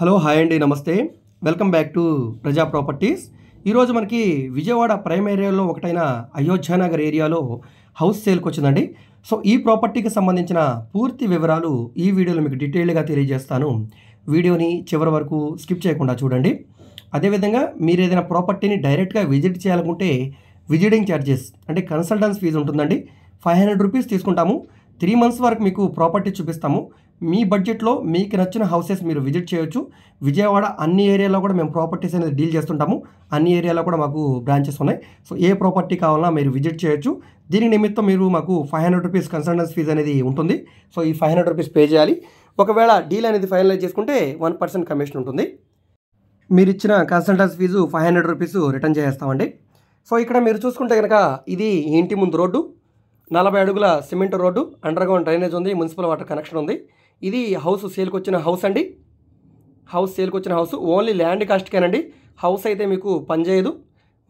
hello hi అండి నమస్తే welcome back to Praja properties ఈరోజు మనకి విజయవాడ ప్రైమ్ ఏరియాలో ఒకటైన అయోధ్యానగర్ ఏరియాలో హౌస్ సేల్కి వచ్చిందండి సో ఈ ప్రాపర్టీకి సంబంధించిన పూర్తి వివరాలు ఈ వీడియోలో మీకు డీటెయిల్గా తెలియజేస్తాను వీడియోని చివరి వరకు స్కిప్ చేయకుండా చూడండి అదేవిధంగా మీరు ఏదైనా ప్రాపర్టీని డైరెక్ట్గా విజిట్ చేయాలనుకుంటే విజిటింగ్ ఛార్జెస్ అంటే కన్సల్టెన్స్ ఫీజు ఉంటుందండి ఫైవ్ హండ్రెడ్ రూపీస్ తీసుకుంటాము త్రీ మంత్స్ వరకు మీకు ప్రాపర్టీ చూపిస్తాము మీ బడ్జెట్లో మీకు నచ్చిన హౌసెస్ మీరు విజిట్ చేయొచ్చు విజయవాడ అన్ని ఏరియాలో కూడా మేము ప్రాపర్టీస్ అనేది డీల్ చేస్తుంటాము అన్ని ఏరియాలో కూడా మాకు బ్రాంచెస్ ఉన్నాయి సో ఏ ప్రాపర్టీ కావాలన్నా మీరు విజిట్ చేయొచ్చు దీని నిమిత్తం మీరు మాకు five hundred rupees consultancy fee అనేది ఉంటుంది సో ఈ ఫైవ్ హండ్రెడ్ రూపీస్ పే చేయాలి ఒకవేళ డీల్ అనేది ఫైనలైజ్ చేసుకుంటే వన్ పర్సెంట్ కమిషన్ ఉంటుంది మీరు ఇచ్చిన consultancy fee five hundred rupees return చేసేస్తామండి సో ఇక్కడ మీరు చూసుకుంటే కనుక ఇది ఇంటి ముందు రోడ్డు నలభై అడుగుల సిమెంట్ రోడ్డు అండర్గ్రౌండ్ డ్రైనేజ్ ఉంది మున్సిపల్ వాటర్ కనెక్షన్ ఉంది ఇది హౌస్ సేల్కి వచ్చిన హౌస్ అండి హౌస్ సేల్కి వచ్చిన హౌస్ ఓన్లీ ల్యాండ్ కాస్ట్కేనండి హౌస్ అయితే మీకు పనిచేయదు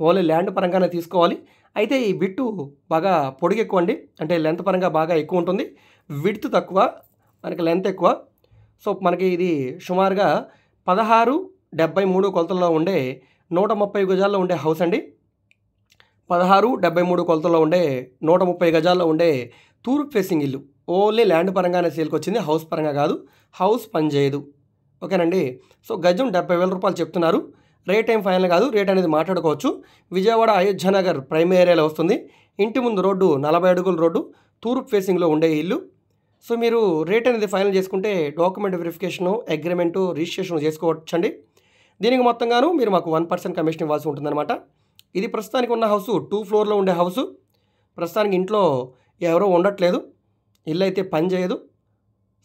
ఓన్లీ ల్యాండ్ పరంగానే తీసుకోవాలి అయితే ఈ బిట్టు బాగా పొడిగెక్కువ ఎక్కువ అండి అంటే లెంత్ పరంగా బాగా ఎక్కువ ఉంటుంది విడ్త్ తక్కువ మనకి లెంత్ ఎక్కువ సో మనకి ఇది సుమారుగా పదహారు డెబ్బై మూడు కొలతల్లో ఉండే నూట ముప్పై గజాల్లో ఉండే హౌస్ అండి పదహారు డెబ్బై మూడు కొలతల్లో ఉండే నూట ముప్పై గజాల్లో ఉండే తూర్పు ఫేసింగ్ ఇల్లు ఓన్లీ ల్యాండ్ పరంగానే సేల్కి వచ్చింది హౌస్ పరంగా కాదు హౌస్ పనిచేయదు ఓకేనండి సో గజం డెబ్బై వేల రూపాయలు చెప్తున్నారు రేట్ ఏం ఫైనల్ కాదు రేట్ అనేది మాట్లాడుకోవచ్చు విజయవాడ అయోధ్య నగర్ ప్రైమ్ ఏరియాలో వస్తుంది ఇంటి ముందు రోడ్డు నలభై అడుగుల రోడ్డు తూర్పు ఫేసింగ్లో ఉండే ఇల్లు సో మీరు రేట్ అనేది ఫైనల్ చేసుకుంటే డాక్యుమెంట్ వెరిఫికేషను అగ్రిమెంటు రిజిస్ట్రేషన్ చేసుకోవచ్చండి దీనికి మొత్తంగాను మీరు మాకు వన్ పర్సెంట్ కమిషన్ ఇవ్వాల్సి ఉంటుందన్నమాట ఇది ప్రస్తుతానికి ఉన్న హౌస్ టూ ఫ్లోర్లో ఉండే హౌసు ప్రస్తుతానికి ఇంట్లో ఎవరో ఉండట్లేదు ఇల్లు అయితే పని చేయదు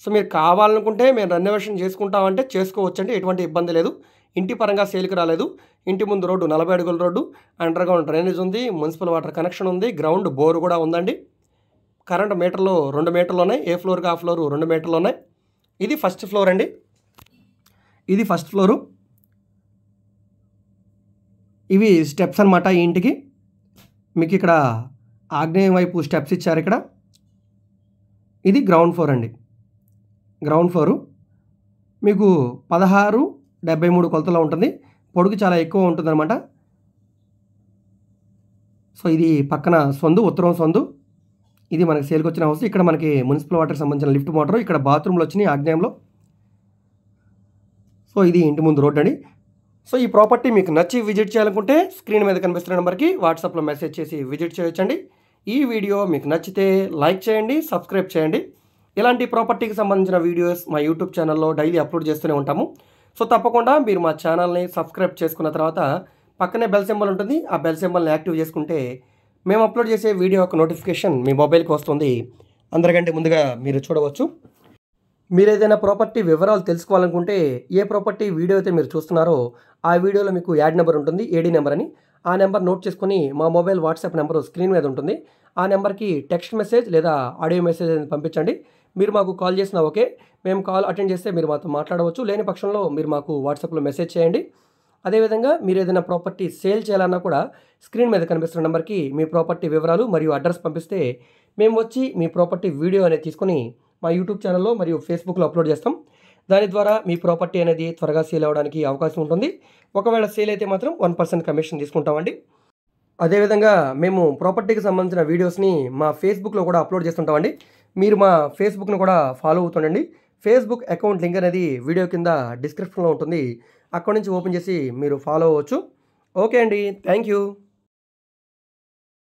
సో మీరు కావాలనుకుంటే మేము రెనోవేషన్ చేసుకుంటామంటే చేసుకోవచ్చండి ఎటువంటి ఇబ్బంది లేదు ఇంటి పరంగా సేల్కి రాలేదు ఇంటి ముందు రోడ్డు నలభై అడుగుల రోడ్డు అండర్ గ్రౌండ్ డ్రైనేజ్ ఉంది మున్సిపల్ వాటర్ కనెక్షన్ ఉంది గ్రౌండ్ బోర్ కూడా ఉందండి కరెంట్ మీటర్లు రెండు మీటర్లు ఉన్నాయి ఏ ఫ్లోర్కి ఆ ఫ్లోర్ రెండు మీటర్లు ఉన్నాయి ఇది ఫస్ట్ ఫ్లోర్ అండి ఇది ఫస్ట్ ఫ్లోరు ఇవి స్టెప్స్ అనమాట ఈ ఇంటికి మీకు ఇక్కడ ఆగ్నేయం వైపు స్టెప్స్ ఇచ్చారు ఇక్కడ ఇది గ్రౌండ్ ఫ్లోర్ అండి గ్రౌండ్ ఫ్లోరు మీకు పదహారు డెబ్బై మూడు కొలతలో ఉంటుంది పొడుగు చాలా ఎక్కువ ఉంటుందన్నమాట సో ఇది పక్కన సొందు ఉత్తరం సొందు ఇది మనకి సేల్కి వచ్చిన హౌస్ ఇక్కడ మనకి మున్సిపల్ వాటర్కి సంబంధించిన లిఫ్ట్ మోటార్ ఇక్కడ బాత్రూంలో వచ్చినాయి ఆగ్నేయంలో సో ఇది ఇంటి ముందు రోడ్ అండి సో ఈ ప్రాపర్టీ మీకు నచ్చి విజిట్ చేయాలనుకుంటే స్క్రీన్ మీద కనిపిస్తున్న నెంబర్కి వాట్సాప్లో మెసేజ్ చేసి విజిట్ చేయొచ్చండి ఈ వీడియో మీకు నచ్చితే లైక్ చేయండి సబ్స్క్రైబ్ చేయండి ఇలాంటి ప్రాపర్టీకి సంబంధించిన వీడియోస్ మా యూట్యూబ్ ఛానల్లో డైలీ అప్లోడ్ చేస్తూనే ఉంటాము సో తప్పకుండా మీరు మా ఛానల్ని సబ్స్క్రైబ్ చేసుకున్న తర్వాత పక్కనే బెల్ సింబల్ ఉంటుంది ఆ బెల్ సింబల్ని యాక్టివ్ చేసుకుంటే మేము అప్లోడ్ చేసే వీడియో యొక్క నోటిఫికేషన్ మీ మొబైల్కి వస్తుంది అందరికంటే ముందుగా మీరు చూడవచ్చు మీరు ఏదైనా ప్రాపర్టీ వివరాలు తెలుసుకోవాలనుకుంటే ఏ ప్రాపర్టీ వీడియో అయితే మీరు చూస్తున్నారో ఆ వీడియోలో మీకు యాడ్ నెంబర్ ఉంటుంది ఏడీ నెంబర్ అని ఆ నెంబర్ నోట్ చేసుకుని మా మొబైల్ వాట్సాప్ నెంబర్ స్క్రీన్ మీద ఉంటుంది ఆ నెంబర్కి టెక్స్ట్ మెసేజ్ లేదా ఆడియో మెసేజ్ అనేది పంపించండి మీరు మాకు కాల్ చేసినా ఓకే మేము కాల్ అటెండ్ చేస్తే మీరు మాతో మాట్లాడవచ్చు లేని పక్షంలో మీరు మాకు వాట్సాప్లో మెసేజ్ చేయండి అదేవిధంగా మీరు ఏదైనా ప్రాపర్టీ సేల్ చేయాలన్నా కూడా స్క్రీన్ మీద కనిపిస్తున్న నెంబర్కి మీ ప్రాపర్టీ వివరాలు మరియు అడ్రస్ పంపిస్తే మేము వచ్చి మీ ప్రాపర్టీ వీడియో అనేది తీసుకొని మా యూట్యూబ్ ఛానల్లో మరియు ఫేస్బుక్లో అప్లోడ్ చేస్తాం దాని ద్వారా మీ ప్రాపర్టీ అనేది త్వరగా సేల్ అవ్వడానికి అవకాశం ఉంటుంది ఒకవేళ సేల్ అయితే మాత్రం వన్ పర్సెంట్ కమిషన్ తీసుకుంటామండి అదేవిధంగా మేము ప్రాపర్టీకి సంబంధించిన వీడియోస్ని మా ఫేస్బుక్లో కూడా అప్లోడ్ చేస్తుంటామండి మీరు మా ఫేస్బుక్ను కూడా ఫాలో అవుతుండండి ఫేస్బుక్ అకౌంట్ లింక్ అనేది వీడియో కింద డిస్క్రిప్షన్లో ఉంటుంది అక్కడ నుంచి ఓపెన్ చేసి మీరు ఫాలో అవ్వచ్చు ఓకే అండి థ్యాంక్ యూ